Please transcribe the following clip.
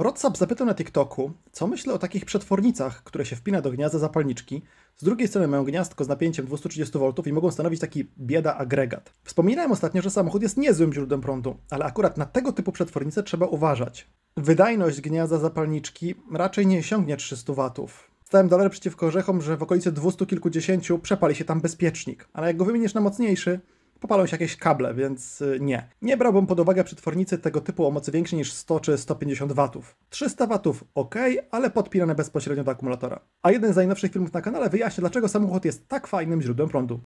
Rotsap zapytał na TikToku, co myślę o takich przetwornicach, które się wpina do gniazda zapalniczki. Z drugiej strony mają gniazdko z napięciem 230 V i mogą stanowić taki bieda agregat. Wspominałem ostatnio, że samochód jest niezłym źródłem prądu, ale akurat na tego typu przetwornice trzeba uważać. Wydajność gniazda zapalniczki raczej nie sięgnie 300 W. Stałem dolar przeciwko orzechom, że w okolicy 200 kilkudziesięciu przepali się tam bezpiecznik, ale jak go wymienisz na mocniejszy, popalą się jakieś kable, więc y, nie. Nie brałbym pod uwagę przetwornicy tego typu o mocy większej niż 100 czy 150 W. 300 W ok, ale podpinane bezpośrednio do akumulatora. A jeden z najnowszych filmów na kanale wyjaśnia, dlaczego samochód jest tak fajnym źródłem prądu.